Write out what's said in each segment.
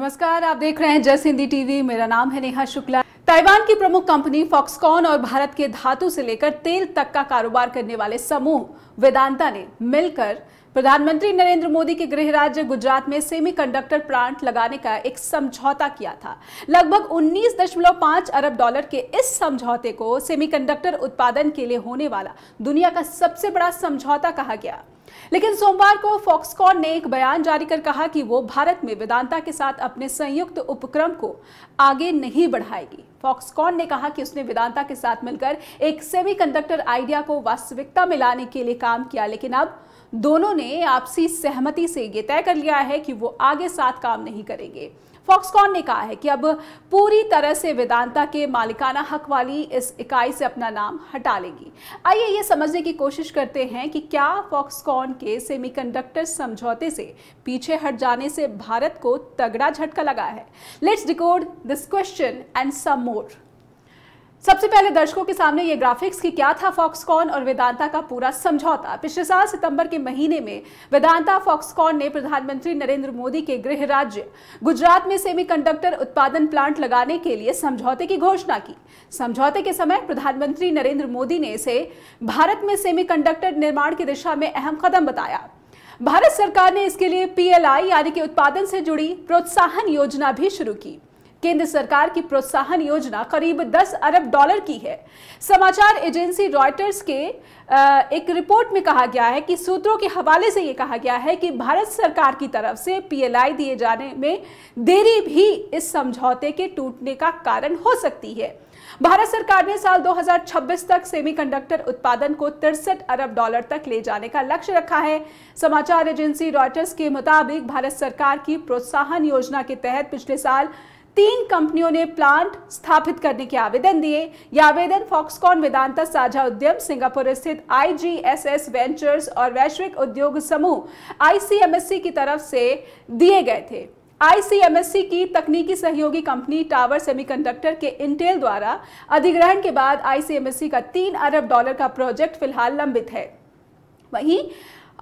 नमस्कार आप देख रहे हैं जस हिंदी टीवी मेरा नाम है नेहा शुक्ला ताइवान की प्रमुख कंपनी फॉक्सकॉन और भारत के धातु से लेकर तेल तक का कारोबार करने वाले समूह वेदांता ने मिलकर प्रधानमंत्री नरेंद्र मोदी के गृह राज्य गुजरात में सेमीकंडक्टर प्लांट लगाने का एक समझौता किया था लगभग 19.5 अरब डॉलर के इस समझौते को सेमीकंडक्टर उत्पादन के लिए होने वाला दुनिया का सबसे बड़ा समझौता कहा गया लेकिन सोमवार को फॉक्सकॉन ने एक बयान जारी कर कहा कि वो भारत में वेदांता के साथ अपने संयुक्त उपक्रम को आगे नहीं बढ़ाएगी फॉक्सकॉन ने कहा कि उसने वेदांता के साथ मिलकर एक सेमीकंडक्टर आइडिया को वास्तविकता में लाने के लिए काम किया लेकिन अब दोनों ने आपसी सहमति से यह तय कर लिया है कि वो आगे साथ काम नहीं करेंगे फॉक्सकॉन ने कहा है कि अब पूरी तरह से वेदांता के मालिकाना हक वाली इस इकाई से अपना नाम हटा लेगी आइए ये समझने की कोशिश करते हैं कि क्या फॉक्सकॉन के सेमीकंडक्टर समझौते से पीछे हट जाने से भारत को तगड़ा झटका लगा है let's decode this question and some more सबसे पहले दर्शकों के सामने ये ग्राफिक्स की क्या था फॉक्सकॉन और वेदांता का पूरा समझौता पिछले साल सितंबर के महीने में वेदांता फॉक्सकॉन ने प्रधानमंत्री नरेंद्र मोदी के गृह राज्य गुजरात में सेमीकंडक्टर उत्पादन प्लांट लगाने के लिए समझौते की घोषणा की समझौते के समय प्रधानमंत्री नरेंद्र मोदी ने इसे भारत में सेमीकंडक्टर निर्माण की दिशा में अहम कदम बताया भारत सरकार ने इसके लिए पीएलआई यानी कि उत्पादन से जुड़ी प्रोत्साहन योजना भी शुरू की केंद्र सरकार की प्रोत्साहन योजना करीब 10 अरब डॉलर की है समाचार एजेंसी रॉयटर्स के एक रिपोर्ट में कहा गया है कि सूत्रों के हवाले से यह कहा गया है कि भारत सरकार की तरफ से पीएलआई दिए जाने में देरी भी इस समझौते के टूटने का कारण हो सकती है भारत सरकार ने साल 2026 तक सेमीकंडक्टर उत्पादन को तिरसठ अरब डॉलर तक ले जाने का लक्ष्य रखा है समाचार एजेंसी रॉयटर्स के मुताबिक भारत सरकार की प्रोत्साहन योजना के तहत पिछले साल तीन कंपनियों ने प्लांट स्थापित करने के आवेदन दिए यह आवेदन फॉक्सकॉन वेदांता साझा उद्यम सिंगापुर स्थित आईजीएसएस वेंचर्स और वैश्विक उद्योग समूह आईसीएमएससी की तरफ से दिए गए थे आईसीएमएससी की तकनीकी सहयोगी कंपनी टावर सेमीकंडक्टर के इंटेल द्वारा अधिग्रहण के बाद आईसीएमएससी का तीन अरब डॉलर का प्रोजेक्ट फिलहाल लंबित है वहीं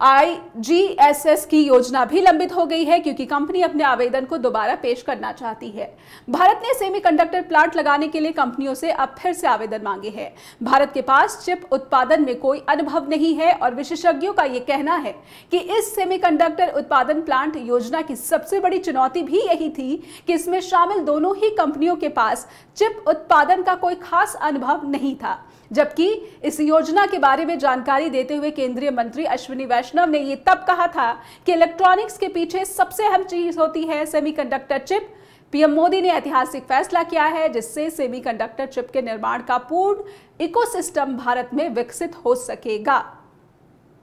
आईजीएसएस की योजना भी लंबित हो गई है क्योंकि कंपनी अपने आवेदन को दोबारा पेश करना चाहती है भारत ने सेमीकंडक्टर प्लांट लगाने के लिए कंपनियों से अब फिर से आवेदन मांगे हैं भारत के पास चिप उत्पादन में कोई अनुभव नहीं है और विशेषज्ञों का ये कहना है कि इस सेमीकंडक्टर उत्पादन प्लांट योजना की सबसे बड़ी चुनौती भी यही थी कि इसमें शामिल दोनों ही कंपनियों के पास चिप उत्पादन का कोई खास अनुभव नहीं था जबकि इस योजना के बारे में जानकारी देते हुए केंद्रीय मंत्री अश्विनी वैष्णव ने ये तब कहा था कि इलेक्ट्रॉनिक्स के पीछे सबसे अहम चीज होती है सेमीकंडक्टर चिप पीएम मोदी ने ऐतिहासिक फैसला किया है जिससे सेमीकंडक्टर चिप के निर्माण का पूर्ण इकोसिस्टम भारत में विकसित हो सकेगा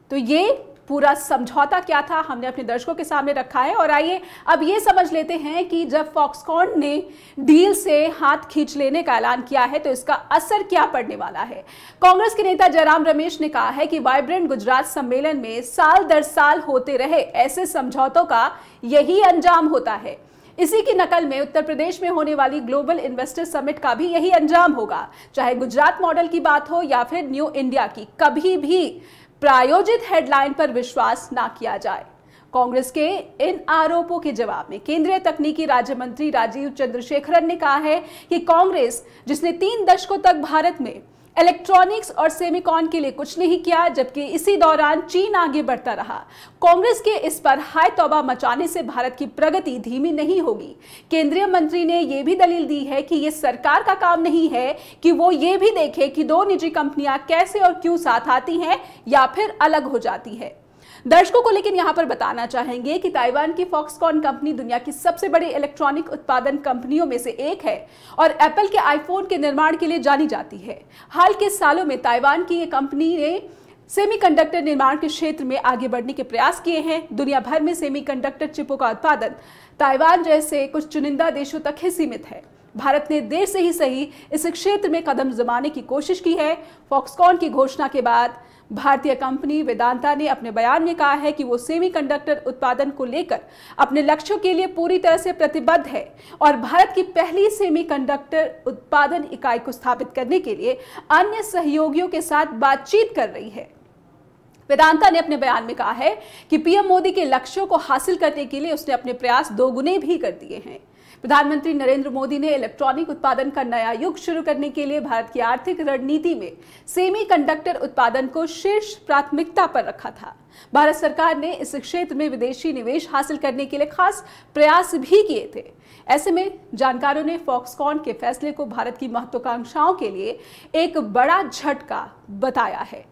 तो ये पूरा समझौता क्या था हमने अपने दर्शकों के सामने रखा है और आइए अब ये समझ लेते हैं कि जब फॉक्सकॉन ने डील से हाथ खींच लेने का ऐलान किया है तो इसका असर क्या पड़ने वाला है कांग्रेस के नेता जयराम रमेश ने कहा है कि वाइब्रेंट गुजरात सम्मेलन में साल दर साल होते रहे ऐसे समझौतों का यही अंजाम होता है इसी की नकल में उत्तर प्रदेश में होने वाली ग्लोबल इन्वेस्टर समिट का भी यही अंजाम होगा चाहे गुजरात मॉडल की बात हो या फिर न्यू इंडिया की कभी भी प्रायोजित हेडलाइन पर विश्वास ना किया जाए कांग्रेस के इन आरोपों के जवाब में केंद्रीय तकनीकी राज्य मंत्री राजीव चंद्रशेखरन ने कहा है कि कांग्रेस जिसने तीन दशकों तक भारत में इलेक्ट्रॉनिक्स और सेमीकॉन के लिए कुछ नहीं किया जबकि इसी दौरान चीन आगे बढ़ता रहा कांग्रेस के इस पर हाय तोबा मचाने से भारत की प्रगति धीमी नहीं होगी केंद्रीय मंत्री ने यह भी दलील दी है कि यह सरकार का काम नहीं है कि वो ये भी देखे कि दो निजी कंपनियां कैसे और क्यों साथ आती हैं या फिर अलग हो जाती है दर्शकों को लेकिन यहाँ पर बताना चाहेंगे कि ताइवान की फॉक्सकॉन कंपनी दुनिया की सबसे बड़ी इलेक्ट्रॉनिक उत्पादन कंपनियों में से एक है और एप्पल के आईफोन के निर्माण के लिए जानी जाती है हाल के सालों में ताइवान की ये कंपनी ने सेमीकंडक्टर निर्माण के क्षेत्र में आगे बढ़ने के प्रयास किए हैं दुनिया भर में सेमीकंडक्टर चिपों का उत्पादन ताइवान जैसे कुछ चुनिंदा देशों तक ही सीमित है भारत ने देर से ही सही इस क्षेत्र में कदम जमाने की कोशिश की है फॉक्सकॉन की घोषणा के बाद भारतीय कंपनी वेदांता ने अपने बयान में कहा है कि वो सेमीकंडक्टर उत्पादन को लेकर अपने लक्ष्यों के लिए पूरी तरह से प्रतिबद्ध है और भारत की पहली सेमीकंडक्टर उत्पादन इकाई को स्थापित करने के लिए अन्य सहयोगियों के साथ बातचीत कर रही है वेदांता ने अपने बयान में कहा है कि पीएम मोदी के लक्ष्यों को हासिल करने के लिए उसने अपने प्रयास दोगुने भी कर दिए हैं प्रधानमंत्री नरेंद्र मोदी ने इलेक्ट्रॉनिक उत्पादन का नया युग शुरू करने के लिए भारत की आर्थिक रणनीति में सेमीकंडक्टर उत्पादन को शीर्ष प्राथमिकता पर रखा था भारत सरकार ने इस क्षेत्र में विदेशी निवेश हासिल करने के लिए खास प्रयास भी किए थे ऐसे में जानकारों ने फॉक्सकॉन के फैसले को भारत की महत्वाकांक्षाओं के लिए एक बड़ा झटका बताया है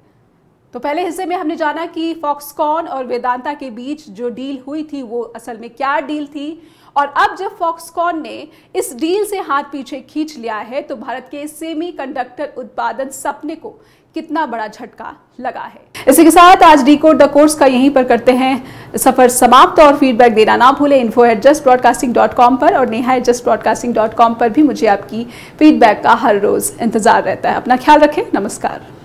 तो पहले हिस्से में हमने जाना कि फॉक्सकॉन और वेदांता के बीच जो डील हुई थी वो असल में क्या डील थी और अब जब फॉक्सकॉन ने इस डील से हाथ पीछे खींच लिया है तो भारत के सेमी कंडक्टर उत्पादन सपने को कितना बड़ा झटका लगा है इसी के साथ आज डी कोड द कोर्स का यहीं पर करते हैं सफर समाप्त तो और फीडबैक देना ना भूलें info at just broadcasting dot com पर और Neha at just broadcasting dot com पर भी मुझे आपकी फीडबैक का हर रोज़ इंतज़ार रहता है अपना ख्याल रखें नमस्कार